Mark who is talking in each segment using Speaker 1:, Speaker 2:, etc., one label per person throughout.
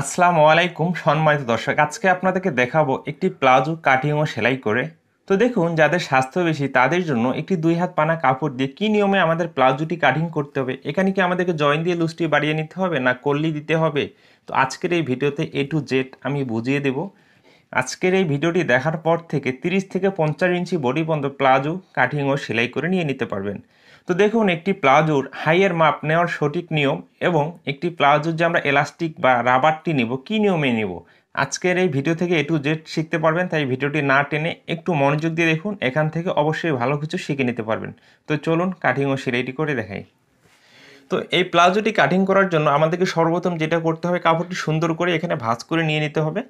Speaker 1: আসসালামু আলাইকুম সম্মানিত দর্শক আজকে আপনাদেরকে দেখাবো একটি প্লাজো কাটিং ও সেলাই করে তো দেখুন যাদের স্বাস্থ্য বেশি তাদের জন্য একটি দুই হাত পানা কাপড় দিয়ে কী নিয়মে আমাদের প্লাজোটি কাটিং করতে হবে এখানে কি আমাদেরকে জয়েন দিয়ে লুজটি বাড়িয়ে নিতে হবে না কল্লি দিতে হবে তো আজকের এই ভিডিওতে এ টু জেড আমি বুঝিয়ে দেব আজকের এই ভিডিওটি দেখার পর থেকে 30 থেকে পঞ্চাশ ইঞ্চি বডি পর্যন্ত প্লাজো কাটিং ও সেলাই করে নিয়ে নিতে পারবেন তো দেখুন একটি প্লাজোর হাইয়ের মাপ নেওয়ার সঠিক নিয়ম এবং একটি প্লাজোর যে আমরা এলাস্টিক বা রাবারটি নেব কি নিয়মে নিব আজকের এই ভিডিও থেকে এ টু জেড শিখতে পারবেন তাই ভিডিওটি না টেনে একটু মনোযোগ দিয়ে দেখুন এখান থেকে অবশ্যই ভালো কিছু শিখে নিতে পারবেন তো চলুন কাটিং ও সেলাইটি করে দেখাই তো এই প্লাজোটি কাটিং করার জন্য আমাদেরকে সর্বপ্রথম যেটা করতে হবে কাপড়টি সুন্দর করে এখানে ভাঁজ করে নিয়ে নিতে হবে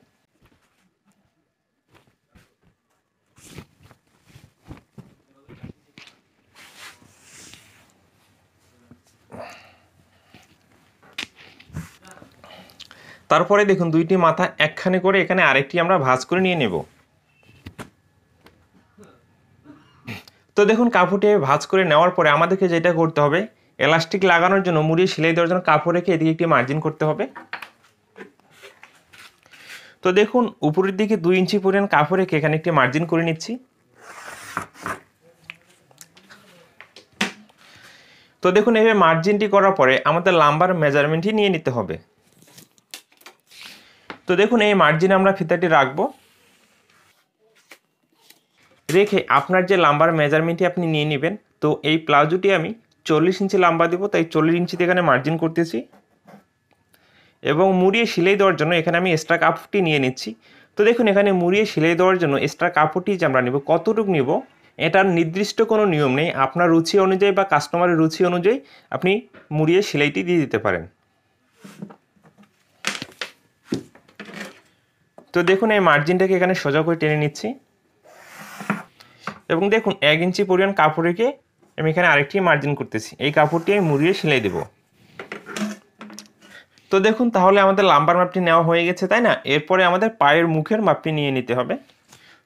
Speaker 1: তারপরে দেখুন দুইটি মাথা একখানে করে এখানে আরেকটি আমরা ভাজ করে নিয়ে নেব তো দেখুন কাপড়টি ভাজ করে নেওয়ার পরে আমাদেরকে যেটা করতে হবে এলাস্টিক লাগানোর জন্য মুড়িয়ে সেলাই দেওয়ার জন্য কাপড় রেখে এদিকে একটি মার্জিন করতে হবে তো দেখুন উপরের দিকে দুই ইঞ্চি পরিমাণ কাপড় রেখে এখানে একটি মার্জিন করে নিচ্ছি তো দেখুন এভাবে মার্জিনটি করার পরে আমাদের লাম্বার মেজারমেন্টই নিয়ে নিতে হবে তো দেখুন এই মার্জিনে আমরা ফিতাটি রাখবো রেখে আপনার যে লাম্বার মেজারমেন্টটি আপনি নিয়ে নেবেন তো এই প্লাজোটি আমি চল্লিশ ইঞ্চি লাম্বা দেবো তাই চল্লিশ ইঞ্চিতে এখানে মার্জিন করতেছি এবং মুড়িয়ে সেলাই দেওয়ার জন্য এখানে আমি এক্সট্রা কাপড়টি নিয়ে নিচ্ছি তো দেখুন এখানে মুড়িয়ে সেলাই দেওয়ার জন্য এক্সট্রা কাপড়টি যে আমরা নেব কতটুকু নিব এটার নির্দিষ্ট কোনো নিয়ম নেই আপনার রুচি অনুযায়ী বা কাস্টমারের রুচি অনুযায়ী আপনি মুড়িয়ে সেলাইটি দিয়ে দিতে পারেন তো দেখুন এই মার্জিনটাকে এখানে সোজা করে টেনে নিচ্ছি এবং দেখুন এক ইঞ্চি পরিমাণ কাপড়কে আমি এখানে আরেকটি মার্জিন করতেছি এই কাপড়টি আমি মুড়িয়ে সেলাই দেব তো দেখুন তাহলে আমাদের লাম্বার মাপটি নেওয়া হয়ে গেছে তাই না এরপরে আমাদের পায়ের মুখের মাপটি নিয়ে নিতে হবে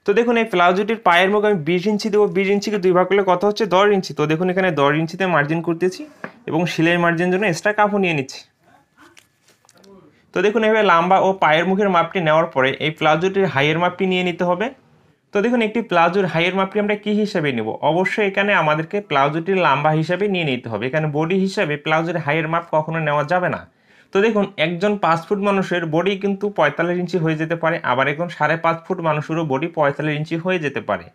Speaker 1: তো দেখুন এই প্লাউজোটির পায়ের মুখ আমি বিশ ইঞ্চি দেবো বিশ ইঞ্চিকে দুই ভাগ করলে কত হচ্ছে দশ ইঞ্চি তো দেখুন এখানে দশ ইঞ্চিতে মার্জিন করতেছি এবং সেলাই মার্জিন জন্য এক্সট্রা কাপড় নিয়ে নিচ্ছি তো দেখুন এভাবে লাম্বা ও পায়ের মুখের মাপটি নেওয়ার পরে এই প্লাজোটির হাইয়ের মাপটি নিয়ে নিতে হবে তো দেখুন একটি প্লাজোর হাইয়ের মাপটি আমরা কী হিসাবে নেব অবশ্যই এখানে আমাদেরকে প্লাজোটির লাম্বা হিসাবে নিয়ে নিতে হবে এখানে বডি হিসাবে প্লাজোর হাইয়ের মাপ কখনো নেওয়া যাবে না তো দেখুন একজন পাঁচ ফুট মানুষের বডি কিন্তু পঁয়তাল্লিশ ইঞ্চি হয়ে যেতে পারে আবার একজন সাড়ে পাঁচ ফুট মানুষেরও বডি পঁয়তাল্লিশ ইঞ্চি হয়ে যেতে পারে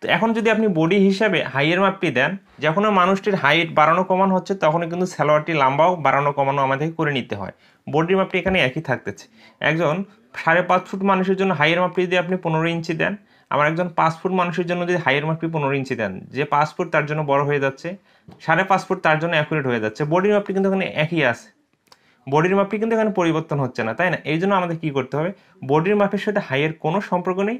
Speaker 1: তো এখন যদি আপনি বডি হিসাবে হাইয়ের মাপটি দেন যখন মানুষটির হাইট বাড়ানো কমানো হচ্ছে তখনই কিন্তু স্যালোয়ারটি লম্বাও বাড়ানো কমানো আমাদেরকে করে নিতে হয় বডির মাপটি এখানে একই থাকতেছে একজন সাড়ে পাঁচ ফুট মানুষের জন্য হাইয়ের মাপটি যদি আপনি পনেরো ইঞ্চি দেন আমার একজন পাঁচ ফুট মানুষের জন্য যদি হাইয়ের মাপটি পনেরো ইঞ্চি দেন যে পাঁচ ফুট তার জন্য বড় হয়ে যাচ্ছে সাড়ে পাঁচ ফুট তার জন্য অ্যাকুরেট হয়ে যাচ্ছে বডির মাপটি কিন্তু এখানে একই আছে বডির মাপটি কিন্তু এখানে পরিবর্তন হচ্ছে না তাই না এই জন্য আমাদের কী করতে হবে বডির মাপের সাথে হাইয়ের কোনো সম্পর্ক নেই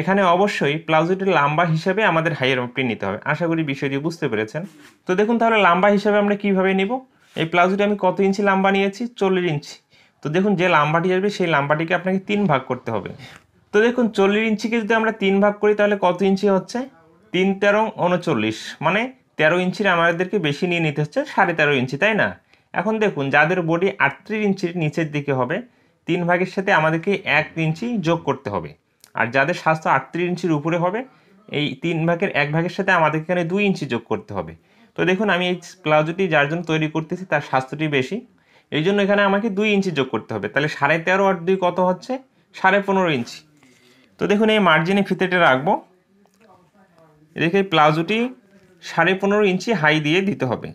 Speaker 1: এখানে অবশ্যই প্লাউজিটির লাম্বা হিসেবে আমাদের হাইয়ের মাপটি নিতে হবে আশা করি বিষয়টি বুঝতে পেরেছেন তো দেখুন তাহলে লাম্বা হিসেবে আমরা কিভাবে নিব এই প্লাউজিটি আমি কত ইঞ্চি লাম্বা নিয়েছি চল্লিশ ইঞ্চি তো দেখুন যে লাম্বাটি আসবে সেই লাম্বাটিকে আপনাকে তিন ভাগ করতে হবে তো দেখুন চল্লিশ ইঞ্চিকে যদি আমরা তিন ভাগ করি তাহলে কত ইঞ্চি হচ্ছে তিন তেরো উনচল্লিশ মানে তেরো ইঞ্চির আমাদেরকে বেশি নিয়ে নিতে হচ্ছে সাড়ে তেরো ইঞ্চি তাই না এখন দেখুন যাদের বডি আটত্রিশ ইঞ্চির নিচের দিকে হবে তিন ভাগের সাথে আমাদেরকে এক ইঞ্চি যোগ করতে হবে আর যাদের স্বাস্থ্য আটত্রিশ ইঞ্চির উপরে হবে এই তিন ভাগের এক ভাগের সাথে আমাদের এখানে দুই ইঞ্চি যোগ করতে হবে তো দেখুন আমি এই প্লাজোটি যার জন্য তৈরি করতেছি তার স্বাস্থ্যটি বেশি এই জন্য এখানে আমাকে দুই ইঞ্চি যোগ করতে হবে তাহলে সাড়ে তেরো আর দুই কত হচ্ছে সাড়ে পনেরো ইঞ্চি তো দেখুন এই মার্জিনে ফিতেটা রাখবো দেখে প্লাজোটি সাড়ে পনেরো ইঞ্চি হাই দিয়ে দিতে হবে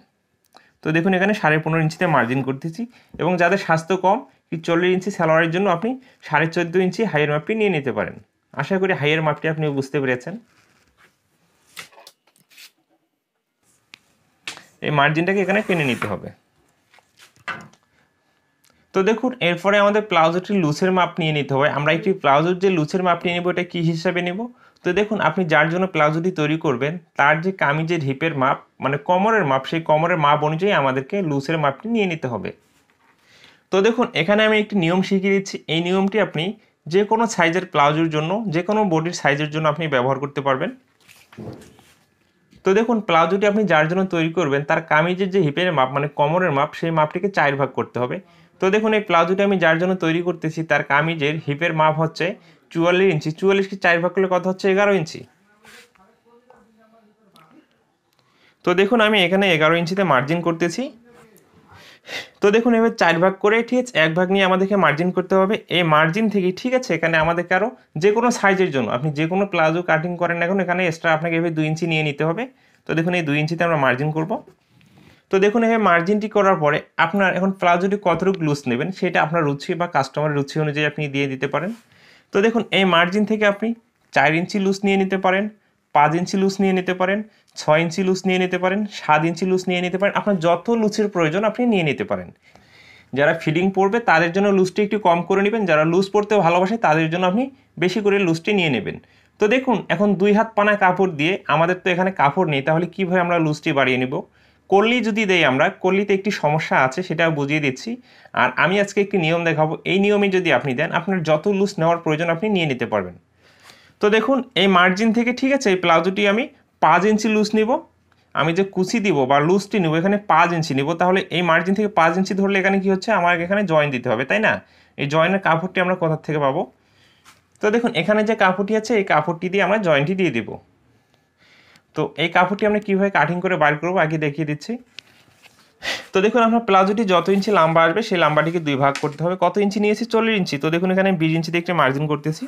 Speaker 1: তো দেখুন এখানে সাড়ে পনেরো ইঞ্চিতে মার্জিন করতেছি এবং যাদের স্বাস্থ্য কম কি চল্লিশ ইঞ্চি স্যালোয়ারের জন্য আপনি সাড়ে চোদ্দো ইঞ্চি হাইয়ের মাপটি নিয়ে নিতে পারেন আশা করি হাইয়ের মাপটি আপনি বুঝতে পেরেছেন এই মার্জিনটাকে এখানে টেনে নিতে হবে তো দেখুন এরপরে আমাদের প্লাউজটির লুসের মাপ নিয়ে নিতে হবে আমরা একটি প্লাউজোর যে লুসের মাপ নিয়ে নেব এটা কী হিসাবে নেব তো দেখুন আপনি যার জন্য প্লাউজটি তৈরি করবেন তার যে কামিজের হিপের মাপ মানে কোমরের মাপ সেই কোমরের মাপ অনুযায়ী আমাদেরকে লুসের মাপটি নিয়ে নিতে হবে তো দেখুন এখানে আমি একটি নিয়ম শিখিয়ে দিচ্ছি এই নিয়মটি আপনি যে কোনো সাইজের প্লাউজের জন্য যে কোনো বডির সাইজের জন্য আপনি ব্যবহার করতে পারবেন তো দেখুন প্লাউজোটি আপনি যার জন্য তৈরি করবেন তার কামিজের যে হিপের মাপ মানে কোমরের মাপ সেই মাপটিকে চার ভাগ করতে হবে তো দেখুন এই প্লাউজোটি আমি যার জন্য তৈরি করতেছি তার কামিজের হিপের মাপ হচ্ছে চুয়াল্লিশ ইঞ্চি চুয়াল্লিশকে চার ভাগ করলে কত হচ্ছে এগারো ইঞ্চি তো দেখুন আমি এখানে এগারো ইঞ্চিতে মার্জিন করতেছি তো দেখুন এবার চার ভাগ করে ঠিক আছে এক ভাগ নিয়ে আমাদেরকে মার্জিন করতে হবে এই মার্জিন থেকে ঠিক আছে এখানে আমাদেরকে আরও যে কোনো সাইজের জন্য আপনি যে কোনো প্লাজো কাটিং করেন এখন এখানে এক্সট্রা আপনাকে এভাবে দুই ইঞ্চি নিয়ে নিতে হবে তো দেখুন এই দুই ইঞ্চিতে আমরা মার্জিন করব তো দেখুন এভাবে মার্জিনটি করার পরে আপনার এখন প্লাজোটি কতটুকু লুজ নেবেন সেটা আপনার রুচি বা কাস্টমার রুচি অনুযায়ী আপনি দিয়ে দিতে পারেন তো দেখুন এই মার্জিন থেকে আপনি চার ইঞ্চি লুজ নিয়ে নিতে পারেন পাঁচ ইঞ্চি লুজ নিয়ে নিতে পারেন ছয় ইঞ্চি লুস নিয়ে নিতে পারেন সাত ইঞ্চি লুস নিয়ে নিতে পারেন আপনার যত লুচের প্রয়োজন আপনি নিয়ে নিতে পারেন যারা ফিডিং পড়বে তাদের জন্য লুসটি একটু কম করে নেবেন যারা লুজ পড়তে ভালোবাসে তাদের জন্য আপনি বেশি করে লুজটি নিয়ে নেবেন তো দেখুন এখন দুই হাত পানা কাপড় দিয়ে আমাদের তো এখানে কাপড় নেই তাহলে কীভাবে আমরা লুজটি বাড়িয়ে নেব কল্লি যদি দেই আমরা কল্লিতে একটি সমস্যা আছে সেটা বুঝিয়ে দিচ্ছি আর আমি আজকে একটি নিয়ম দেখাবো এই নিয়মে যদি আপনি দেন আপনার যত লুজ নেওয়ার প্রয়োজন আপনি নিয়ে নিতে পারবেন তো দেখুন এই মার্জিন থেকে ঠিক আছে এই প্লাউজটি আমি পাঁচ ইঞ্চি লুজ নিব আমি যে কুচি দিব বা লুজটি নেব এখানে পাঁচ ইঞ্চি নিব তাহলে এই মার্জিন থেকে পাঁচ ইঞ্চি ধরলে এখানে কি হচ্ছে আমার এখানে জয়েন দিতে হবে তাই না এই জয়েনের কাপড়টি আমরা কোথার থেকে পাবো তো দেখুন এখানে যে কাপড়টি আছে এই কাপড়টি দিয়ে আমরা জয়েন্টটি দিয়ে দিব তো এই কাপড়টি আমরা কীভাবে কাটিং করে বাইর করবো আগে দেখিয়ে দিচ্ছি তো দেখুন আমরা প্লাজোটি যত ইঞ্চি লম্বা আসবে সেই লম্বাটিকে দুই ভাগ করতে হবে কত ইঞ্চি নিয়েছি চল্লিশ ইঞ্চি তো দেখুন এখানে বিশ ইঞ্চি দিয়ে একটা মার্জিন করতেছি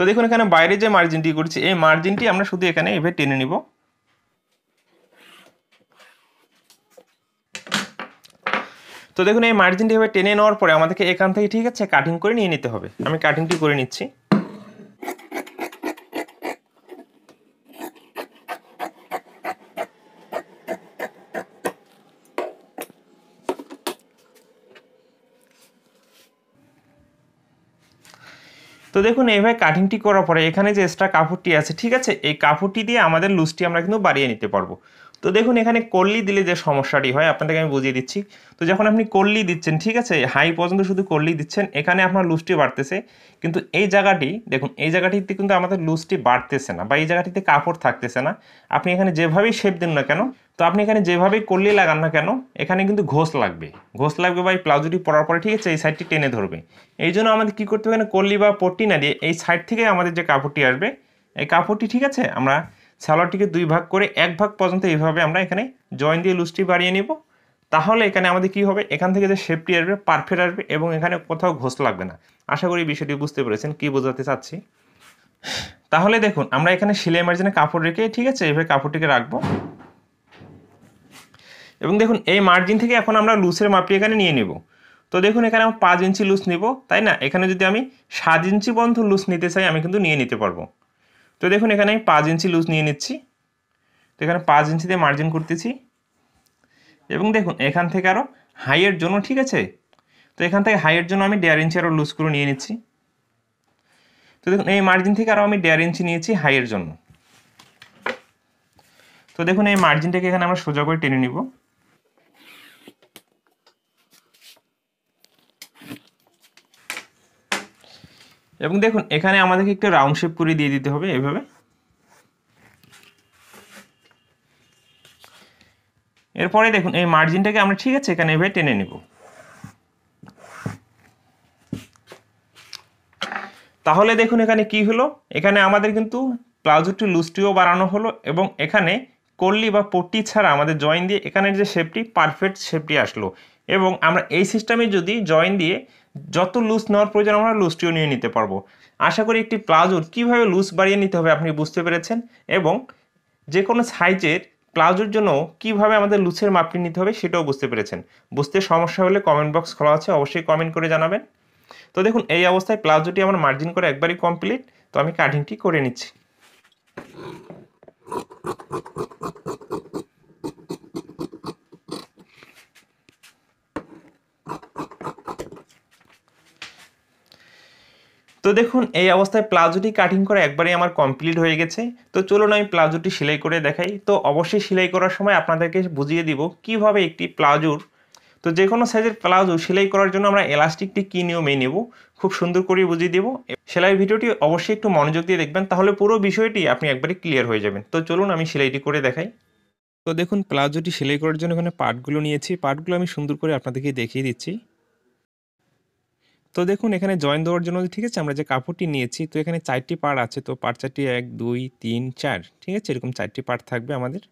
Speaker 1: তো দেখুন এখানে বাইরে যে মার্জিনটি করছি এই মার্জিনটি আমরা শুধু এখানে এভাবে টেনে নিব তো দেখুন এই মার্জিনটি এভাবে টেনে নেওয়ার পরে আমাদেরকে এখান থেকে ঠিক আছে কাটিং করে নিয়ে নিতে হবে আমি কাটিংটি করে নিচ্ছি তো দেখুন এইভাবে কাটিংটি করার পরে এখানে যে এক্সট্রা কাপড়টি আছে ঠিক আছে এই কাপড়টি দিয়ে আমাদের লুজটি আমরা কিন্তু বাড়িয়ে নিতে পারবো তো দেখুন এখানে করলি দিলে যে সমস্যাটি হয় আপনাদেরকে আমি বুঝিয়ে দিচ্ছি তো যখন আপনি করলি দিচ্ছেন ঠিক আছে হাই পর্যন্ত শুধু করলি দিচ্ছেন এখানে আপনার লুজটি বাড়তেছে কিন্তু এই জায়গাটি দেখুন এই জায়গাটিতে কিন্তু আমাদের লুজটি বাড়তেছে না বা এই জায়গাটিতে কাপড় থাকতেছে না আপনি এখানে যেভাবেই শেপ দিন না কেন তো আপনি এখানে যেভাবেই করলি লাগান না কেন এখানে কিন্তু ঘোষ লাগবে ঘোষ লাগবে বা এই প্লাউজুটি পরার পরে ঠিক আছে এই সাইডটি টেনে ধরবে এই জন্য আমাদের কী করতে হবে না করলি বা পট্টি না দিয়ে এই সাইড থেকে আমাদের যে কাপড়টি আসবে এই কাপড়টি ঠিক আছে আমরা সালোয়ারটিকে দুই ভাগ করে এক ভাগ পর্যন্ত এইভাবে আমরা এখানে জয়েন দিয়ে লুজটি বাড়িয়ে নেব তাহলে এখানে আমাদের কি হবে এখান থেকে যে শেপটি আসবে পারফেক্ট আসবে এবং এখানে কোথাও ঘোষ লাগবে না আশা করি বিষয়টি বুঝতে পেরেছেন কি বোঝাতে চাচ্ছি তাহলে দেখুন আমরা এখানে সিলাই মার্জিনে কাপড় রেখে ঠিক আছে এইভাবে কাপড়টিকে রাখবো এবং দেখুন এই মার্জিন থেকে এখন আমরা লুসের মাপটি এখানে নিয়ে নেব তো দেখুন এখানে আমি পাঁচ ইঞ্চি লুস নিব তাই না এখানে যদি আমি সাত ইঞ্চি পর্যন্ত লুস নিতে চাই আমি কিন্তু নিয়ে নিতে পারবো তো দেখুন এখানে আমি পাঁচ ইঞ্চি লুজ নিয়ে নিচ্ছি তো এখানে পাঁচ ইঞ্চিতে মার্জিন করতেছি এবং দেখুন এখান থেকে আরও হাইয়ের জন্য ঠিক আছে তো এখান থেকে হাইয়ের জন্য আমি দেড় ইঞ্চি আরও লুজ করে নিয়ে নিচ্ছি তো দেখুন এই মার্জিন থেকে আরও আমি দেড় ইঞ্চি নিয়েছি হাইয়ের জন্য তো দেখুন এই মার্জিনটাকে এখানে আমরা সোজা করে টেনে নিব এবং দেখুন এখানে আমাদেরকে একটু রাউন্ড শেপ করে দিয়ে দিতে হবে এভাবে এরপরে দেখুন এই মার্জিনটাকে আমরা ঠিক আছে এখানে এভাবে টেনে নেব তাহলে দেখুন এখানে কি হলো এখানে আমাদের কিন্তু প্লাজোটি লুস্টিও বাড়ানো হলো এবং এখানে কল্লি বা পট্টি ছাড়া আমাদের জয়েন দিয়ে এখানের যে শেপটি পারফেক্ট শেপটি আসলো এবং আমরা এই সিস্টেমে যদি জয়েন দিয়ে যত লুজ নেওয়ার প্রয়োজন আমরা লুজটিও নিয়ে নিতে পারবো আশা করি একটি প্লাজোর কীভাবে লুজ বাড়িয়ে নিতে হবে আপনি বুঝতে পেরেছেন এবং যে কোনো সাইজের প্লাজোর জন্য কিভাবে আমাদের লুসের মাপটি নিতে হবে সেটাও বুঝতে পেরেছেন বুঝতে সমস্যা হলে কমেন্ট বক্স খোলা আছে অবশ্যই কমেন্ট করে জানাবেন তো দেখুন এই অবস্থায় প্লাজোটি আমার মার্জিন করে একবারই কমপ্লিট তো আমি কাটিংটি করে নিচ্ছি তো দেখুন এই অবস্থায় প্লাজোটি কাটিং করা একবারই আমার কমপ্লিট হয়ে গেছে তো চলুন আমি প্লাজোটি সেলাই করে দেখাই তো অবশ্যই সেলাই করার সময় আপনাদেরকে বুঝিয়ে দিব কিভাবে একটি প্লাজোর তো যে কোনো সাইজের প্লাজো সেলাই করার জন্য আমরা এলাস্টিকটি কী নিয়মে নেব খুব সুন্দর করে বুঝিয়ে দেবো সেলাইয়ের ভিডিওটি অবশ্যই একটু মনোযোগ দিয়ে দেখবেন তাহলে পুরো বিষয়টি আপনি একবারে ক্লিয়ার হয়ে যাবেন তো চলুন আমি সেলাইটি করে দেখাই তো দেখুন প্লাজোটি সেলাই করার জন্য এখানে পার্টগুলো নিয়েছি পার্টগুলো আমি সুন্দর করে আপনাদেরকে দেখিয়ে দিচ্ছি তো দেখুন এখানে জয়েন দেওয়ার জন্য ঠিক আছে আমরা যে কাপড়টি নিয়েছি তো এখানে চারটি পার্ট আছে তো পার্ট চারটি এক দুই তিন চার ঠিক আছে এরকম চারটি পার্ট থাকবে আমাদের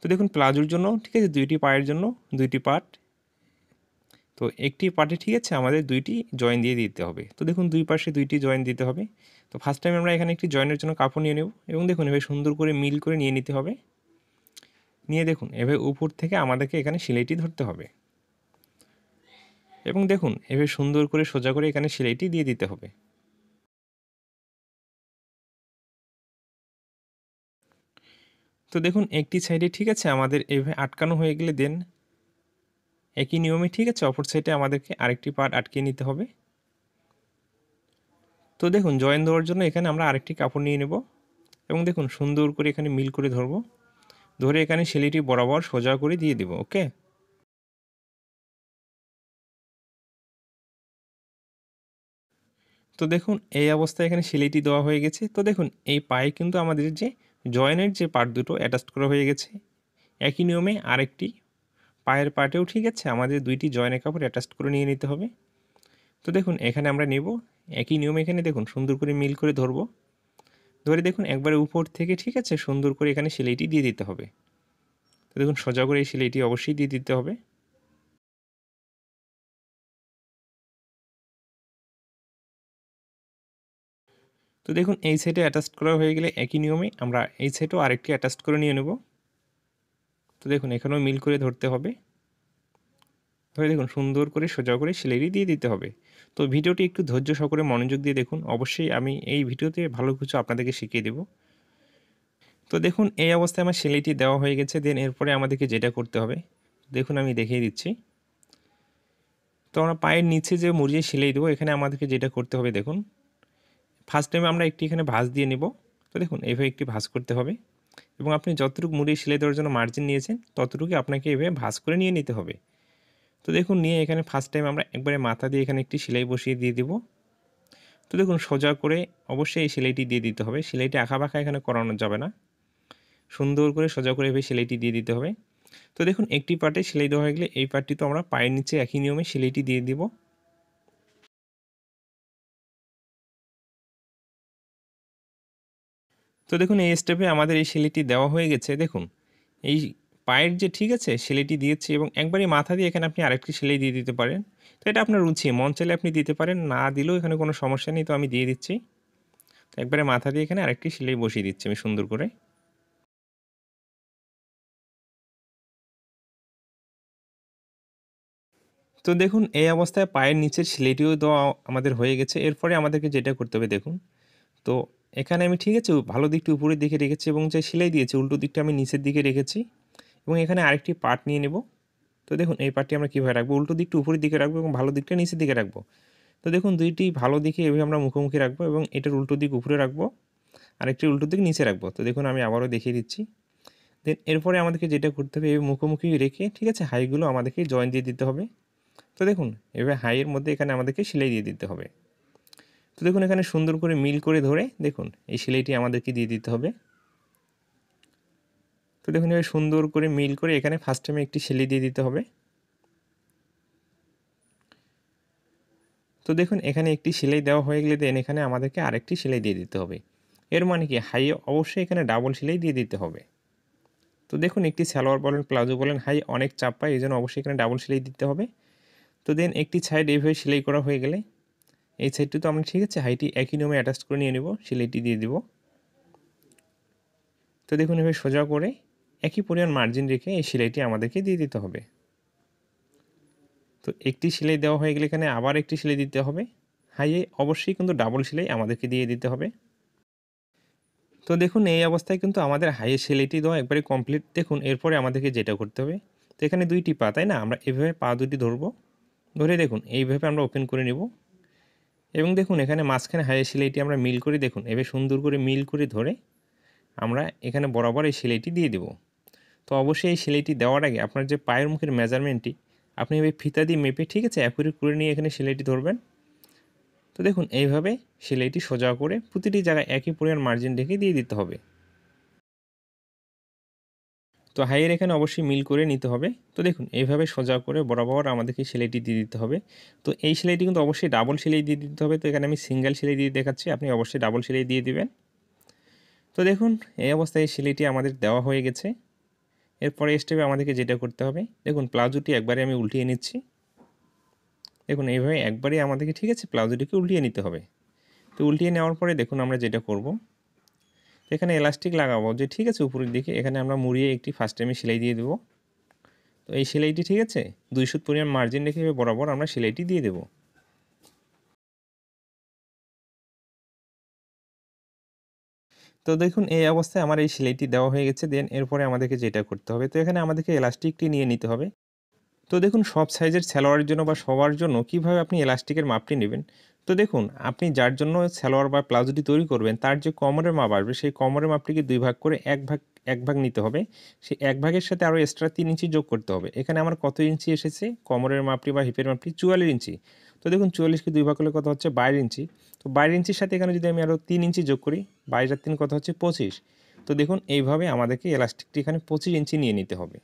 Speaker 1: তো দেখুন প্লাজোর জন্য ঠিক আছে দুইটি পায়ের জন্য দুইটি পার্ট তো একটি পার্টে ঠিক আছে আমাদের দুইটি জয়েন দিয়ে দিতে হবে তো দেখুন দুই পাশে দুইটি জয়েন দিতে হবে তো ফার্স্ট টাইম আমরা এখানে একটি জয়েনের জন্য কাপড় নিয়ে নেব এবং দেখুন এভাবে সুন্দর করে মিল করে নিয়ে নিতে হবে নিয়ে দেখুন এভাবে উপর থেকে আমাদেরকে এখানে সেলাইটি ধরতে হবে এবং দেখুন এভাবে সুন্দর করে সোজা করে এখানে সেলাইটি দিয়ে দিতে হবে তো দেখুন একটি সাইডে ঠিক আছে আমাদের এভাবে আটকানো হয়ে গেলে দেন একই নিয়মে ঠিক আছে অপর সাইডে আমাদেরকে আরেকটি পার্ট আটকিয়ে নিতে হবে তো দেখুন জয়েন দেওয়ার জন্য এখানে আমরা আরেকটি কাপড় নিয়ে নেব এবং দেখুন সুন্দর করে এখানে মিল করে ধরব ধরে এখানে সেলাইটি বরাবর সোজা করে দিয়ে দেবো ওকে তো দেখুন এই অবস্থায় এখানে সেলাইটি দেওয়া হয়ে গেছে তো দেখুন এই পায়ে কিন্তু আমাদের যে জয়েনের যে পার্ট দুটো অ্যাটাচ করা হয়ে গেছে একই নিয়মে আরেকটি পায়ের পার্টেও ঠিক আছে আমাদের দুইটি জয়েনের কাপড় অ্যাটাচ করে নিয়ে নিতে হবে তো দেখুন এখানে আমরা নেব একই নিয়মে এখানে দেখুন সুন্দর করে মিল করে ধরব ধরে দেখুন একবারে উপর থেকে ঠিক আছে সুন্দর করে এখানে সেলাইটি দিয়ে দিতে হবে তো দেখুন সোজা করে এই সেলাইটি অবশ্যই দিয়ে দিতে হবে তো দেখুন এই সাইডে অ্যাটাচ করা হয়ে গেলে একই নিয়মে আমরা এই সাইডও আরেকটি অ্যাটাচ করে নিয়ে নেব তো দেখুন এখানেও মিল করে ধরতে হবে ধরে দেখুন সুন্দর করে সোজা করে সেলাইটি দিয়ে দিতে হবে তো ভিডিওটি একটু ধৈর্য সহকারে মনোযোগ দিয়ে দেখুন অবশ্যই আমি এই ভিডিওতে ভালো কিছু আপনাদেরকে শিখিয়ে দেব তো দেখুন এই অবস্থায় আমার সেলাইটি দেওয়া হয়ে গেছে দেন এরপরে আমাদেরকে যেটা করতে হবে দেখুন আমি দেখিয়ে দিচ্ছি তো আমরা পায়ের নিচে যে মুড়িয়ে সেলাই দেবো এখানে আমাদেরকে যেটা করতে হবে দেখুন ফার্স্ট টাইমে আমরা একটি এখানে ভাঁজ দিয়ে নেব তো দেখুন এইভাবে একটি ভাঁজ করতে হবে এবং আপনি যতটুকু মুড়ি সেলাই দেওয়ার জন্য মার্জিন নিয়েছেন ততটুকু আপনাকে এভাবে ভাঁজ করে নিয়ে নিতে হবে তো দেখুন নিয়ে এখানে ফার্স্ট টাইম আমরা একবারে মাথা দিয়ে এখানে একটি সেলাই বসিয়ে দিয়ে দেব তো দেখুন সোজা করে অবশ্যই এই সেলাইটি দিয়ে দিতে হবে সেলাইটি বাঁকা এখানে করানো যাবে না সুন্দর করে সোজা করে এভাবে সেলাইটি দিয়ে দিতে হবে তো দেখুন একটি পার্টে সেলাই দেওয়া হয়ে গেলে এই পার্টটি তো আমরা পায়ের নিচে একই নিয়মে সেলাইটি দিয়ে দিব তো দেখুন এই স্টেপে আমাদের এই সেলিটি দেওয়া হয়ে গেছে দেখুন এই পায়ের যে ঠিক আছে সেলিটি দিয়েছি এবং একবারই মাথা দিয়ে এখানে আপনি আরেকটি সেলাই দিয়ে দিতে পারেন তো এটা আপনার রুচি মন চাইলে আপনি দিতে পারেন না দিলেও এখানে কোনো সমস্যা নেই তো আমি দিয়ে দিচ্ছি তো একবারে মাথা দিয়ে এখানে আরেকটি সেলাই বসিয়ে দিচ্ছি আমি সুন্দর করে তো দেখুন এই অবস্থায় পায়ের নিচের সেলাইটিও দেওয়া আমাদের হয়ে গেছে এরপরে আমাদেরকে যেটা করতে হবে দেখুন তো এখানে আমি ঠিক আছে ভালো দিকটি উপরের দিকে রেখেছি এবং যে সেলাই দিয়েছি উল্টো দিকটা আমি নিচের দিকে রেখেছি এবং এখানে আরেকটি পার্ট নিয়ে নেব তো দেখুন এই পার্টটি আমরা কীভাবে রাখবো উল্টো দিকটা উপরের দিকে রাখবো এবং ভালো দিকটা নিচের দিকে রাখবো তো দেখুন দুইটি ভালো দিকে এভাবে আমরা মুখোমুখি রাখবো এবং এটার উল্টো দিক উপরে রাখবো আরেকটি উল্টো দিক নিচে রাখবো তো দেখুন আমি আবারও দেখিয়ে দিচ্ছি দেন এরপরে আমাদেরকে যেটা করতে হবে এভাবে মুখোমুখি রেখে ঠিক আছে হাইগুলো আমাদেরকে জয়েন দিয়ে দিতে হবে তো দেখুন এভাবে হাইয়ের মধ্যে এখানে আমাদেরকে সেলাই দিয়ে দিতে হবে তো দেখুন এখানে সুন্দর করে মিল করে ধরে দেখুন এই সেলাইটি আমাদেরকে দিয়ে দিতে হবে তো দেখুন এবার সুন্দর করে মিল করে এখানে ফার্স্ট টাইমে একটি সেলাই দিয়ে দিতে হবে তো দেখুন এখানে একটি সেলাই দেওয়া হয়ে গেলে দেন এখানে আমাদেরকে আরেকটি সেলাই দিয়ে দিতে হবে এর মানে কি হাইয়ে অবশ্যই এখানে ডাবল সেলাই দিয়ে দিতে হবে তো দেখুন একটি সালোয়ার বলেন প্লাজো বলেন হাই অনেক চাপ পায় এই জন্য অবশ্যই এখানে ডাবল সেলাই দিতে হবে তো দেন একটি সাইড এইভাবে সেলাই করা হয়ে গেলে এই সাইডটি তো আমরা ঠিক আছে হাইটি একই নিয়মে অ্যাটাচ করে নিয়ে নেব সেলাইটি দিয়ে দেব তো দেখুন এভাবে সোজা করে একই পরিমাণ মার্জিন রেখে এই সেলাইটি আমাদেরকে দিয়ে দিতে হবে তো একটি সেলাই দেওয়া হয়ে গেলে এখানে আবার একটি সেলাই দিতে হবে হাইয়ে অবশ্যই কিন্তু ডাবল সেলাই আমাদেরকে দিয়ে দিতে হবে তো দেখুন এই অবস্থায় কিন্তু আমাদের হাইয়ে সেলাইটি দেওয়া একবারে কমপ্লিট দেখুন এরপরে আমাদেরকে যেটা করতে হবে তো এখানে দুইটি পা তাই না আমরা এভাবে পা দুটি ধরবো ধরে দেখুন এইভাবে আমরা ওপেন করে নেব এবং দেখুন এখানে মাঝখানে হাইয়ের সেলাইটি আমরা মিল করে দেখুন এবার সুন্দর করে মিল করে ধরে আমরা এখানে বরাবর এই সেলাইটি দিয়ে দেব তো অবশ্যই এই সেলাইটি দেওয়ার আগে আপনার যে পায়ের মুখের মেজারমেন্টটি আপনি এবার ফিতা দিয়ে মেপে ঠিক আছে অ্যাকুরেট করে নিয়ে এখানে সেলাইটি ধরবেন তো দেখুন এইভাবে সেলাইটি সোজা করে প্রতিটি জায়গায় একই পরিমাণ মার্জিন রেখে দিয়ে দিতে হবে তো হাইয়ের এখানে অবশ্যই মিল করে নিতে হবে তো দেখুন এইভাবে সোজা করে বরাবর আমাদেরকে সেলাইটি দিয়ে দিতে হবে তো এই সেলাইটি কিন্তু অবশ্যই ডাবল সেলাই দিয়ে দিতে হবে তো এখানে আমি সিঙ্গেল সেলাই দিয়ে দেখাচ্ছি আপনি অবশ্যই ডাবল সেলাই দিয়ে দিবেন তো দেখুন এই অবস্থায় এই সেলাইটি আমাদের দেওয়া হয়ে গেছে এরপরে স্টেপে আমাদেরকে যেটা করতে হবে দেখুন প্লাজোটি একবারে আমি উল্টিয়ে নিচ্ছি দেখুন এইভাবে একবারে আমাদেরকে ঠিক আছে প্লাজোটিকে উল্টিয়ে নিতে হবে তো উল্টিয়ে নেওয়ার পরে দেখুন আমরা যেটা করবো এখানে এলাস্টিক লাগাবো যে ঠিক আছে উপরের দিকে এখানে আমরা মুড়িয়ে একটি ফার্স্ট টাইমে সেলাই দিয়ে দেবো তো এই সেলাইটি ঠিক আছে দুই সুত পরিমাণ মার্জিন রেখে বরাবর আমরা সেলাইটি দিয়ে দেবো তো দেখুন এই অবস্থায় আমার এই সেলাইটি দেওয়া হয়ে গেছে দেন এরপরে আমাদেরকে যেটা করতে হবে তো এখানে আমাদেরকে এলাস্টিকটি নিয়ে নিতে হবে তো দেখুন সব সাইজের স্যালোয়ারের জন্য বা সবার জন্য কিভাবে আপনি এলাস্টিকের মাপটি নেবেন তো দেখুন আপনি যার জন্য সালোয়ার বা প্লাজোটি তৈরি করবেন তার যে কোমরের মাপ আসবে সেই কমরের মাপটিকে দুই ভাগ করে এক ভাগ এক ভাগ নিতে হবে সেই এক ভাগের সাথে আরও এক্সট্রা তিন ইঞ্চি যোগ করতে হবে এখানে আমার কত ইঞ্চি এসেছে কোমরের মাপটি বা হিপের মাপটি চুয়াল্লিশ ইঞ্চি তো দেখুন চুয়াল্লিশকে দুই ভাগ করলে কত হচ্ছে বাইশ ইঞ্চি তো বাইশ ইঞ্চির সাথে এখানে যদি আমি আরও তিন ইঞ্চি যোগ করি বাইশ আর তিন কত হচ্ছে পঁচিশ তো দেখুন এইভাবে আমাদেরকে এলাস্টিকটি এখানে পঁচিশ ইঞ্চি নিয়ে নিতে হবে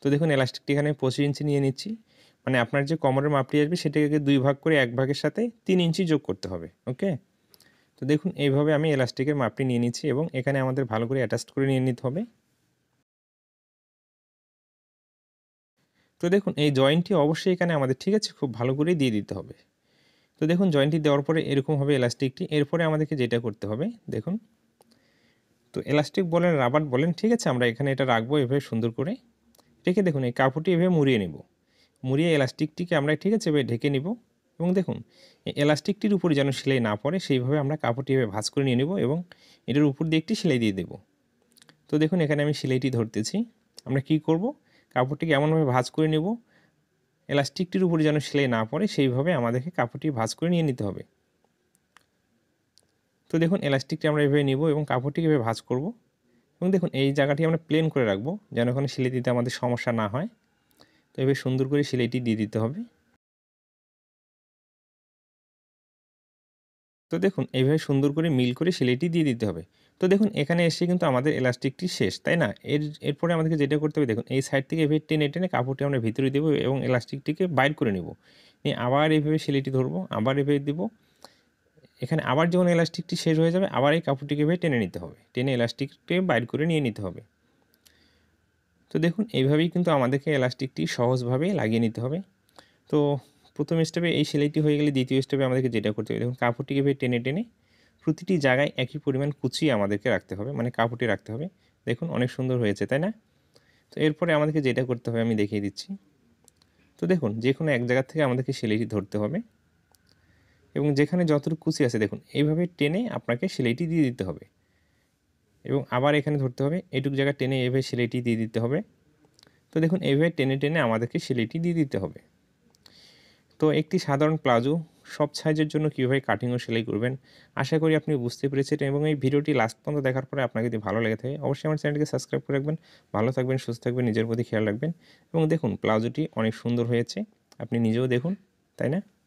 Speaker 1: তো দেখুন এলাস্টিকটি এখানে পঁচিশ ইঞ্চি নিয়ে নিচ্ছি মানে আপনার যে কোমরের মাপটি আসবে সেটাকে দুই ভাগ করে এক ভাগের সাথে তিন ইঞ্চি যোগ করতে হবে ওকে তো দেখুন এইভাবে আমি এলাস্টিকের মাপটি নিয়ে নিচ্ছি এবং এখানে আমাদের ভালো করে অ্যাটাস্ট করে নিয়ে নিতে হবে তো দেখুন এই জয়েন্টটি অবশ্যই এখানে আমাদের ঠিক আছে খুব ভালো করেই দিয়ে দিতে হবে তো দেখুন জয়েন্টটি দেওয়ার পরে এরকম হবে এলাস্টিকটি এরপরে আমাদেরকে যেটা করতে হবে দেখুন তো এলাস্টিক বলেন রাবার বলেন ঠিক আছে আমরা এখানে এটা রাখবো এভাবে সুন্দর করে রেখে দেখুন এই কাপড়টি এভাবে মুড়িয়ে নেব মুড়িয়ে এলাস্টিকটিকে আমরা ঠিক আছে এভাবে ঢেকে নিব এবং দেখুন এলাস্টিকটির উপরে যেন সেলাই না পড়ে সেইভাবে আমরা কাপড়টি এভাবে ভাঁজ করে নিয়ে নেব এবং এটার উপর দিয়ে একটি সেলাই দিয়ে দেব তো দেখুন এখানে আমি সেলাইটি ধরতেছি আমরা কি করব কাপড়টিকে এমনভাবে ভাঁজ করে নেব এলাস্টিকটির উপরে যেন সেলাই না পড়ে সেইভাবে আমাদেরকে কাপড়টি ভাঁজ করে নিয়ে নিতে হবে তো দেখুন এলাস্টিকটি আমরা এভাবে নিব এবং কাপড়টিকে এভাবে ভাঁজ করব এবং দেখুন এই জায়গাটি আমরা প্লেন করে রাখবো যেন ওখানে সেলাই দিতে আমাদের সমস্যা না হয় এবার সুন্দর করে সেলাইটি দিয়ে দিতে হবে তো দেখুন এইভাবে সুন্দর করে মিল করে সেলাইটি দিয়ে দিতে হবে তো দেখুন এখানে এসে কিন্তু আমাদের এলাস্টিকটি শেষ তাই না এর এরপরে আমাদেরকে যেটা করতে হবে দেখুন এই সাইড থেকে এভাবে টেনে টেনে কাপড়টি আমরা ভিতরে দেবো এবং এলাস্টিকটিকে বাইর করে নেব নিয়ে আবার এভাবে সেলাইটি ধরবো আবার এভাবে দেবো এখানে আবার যখন এলাস্টিকটি শেষ হয়ে যাবে আবার এই কাপড়টিকে এভাবে টেনে নিতে হবে টেনে এলাস্টিকটি বাইর করে নিয়ে নিতে হবে তো দেখুন এইভাবেই কিন্তু আমাদেরকে এলাস্টিকটি সহজভাবে লাগিয়ে নিতে হবে তো প্রথম স্টেপে এই সেলাইটি হয়ে গেলে দ্বিতীয় স্টেপে আমাদেরকে যেটা করতে হবে দেখুন কাপড়টিকে এভাবে টেনে টেনে প্রতিটি জায়গায় একই পরিমাণ কুচিয়ে আমাদেরকে রাখতে হবে মানে কাপড়টি রাখতে হবে দেখুন অনেক সুন্দর হয়েছে তাই না তো এরপরে আমাদেরকে যেটা করতে হবে আমি দেখিয়ে দিচ্ছি তো দেখুন যে কোনো এক জায়গা থেকে আমাদেরকে সেলাইটি ধরতে হবে এবং যেখানে যতটুকু কুচি আছে দেখুন এইভাবে টেনে আপনাকে সেলাইটি দিয়ে দিতে হবে এবং আবার এখানে ধরতে হবে এটুক জায়গা টেনে এভাবে সেলাইটি দিয়ে দিতে হবে তো দেখুন এভাবে টেনে টেনে আমাদেরকে সেলাইটি দিয়ে দিতে হবে তো একটি সাধারণ প্লাজো সব সাইজের জন্য কীভাবে কাটিং ও সেলাই করবেন আশা করি আপনি বুঝতে পেরেছেন এবং এই ভিডিওটি লাস্ট পর্যন্ত দেখার পরে আপনাকে যদি ভালো লেগে থাকে অবশ্যই আমার চ্যানেলটিকে সাবস্ক্রাইব করে রাখবেন ভালো থাকবেন সুস্থ থাকবেন নিজের প্রতি খেয়াল রাখবেন এবং দেখুন প্লাজোটি অনেক সুন্দর হয়েছে আপনি নিজেও দেখুন তাই না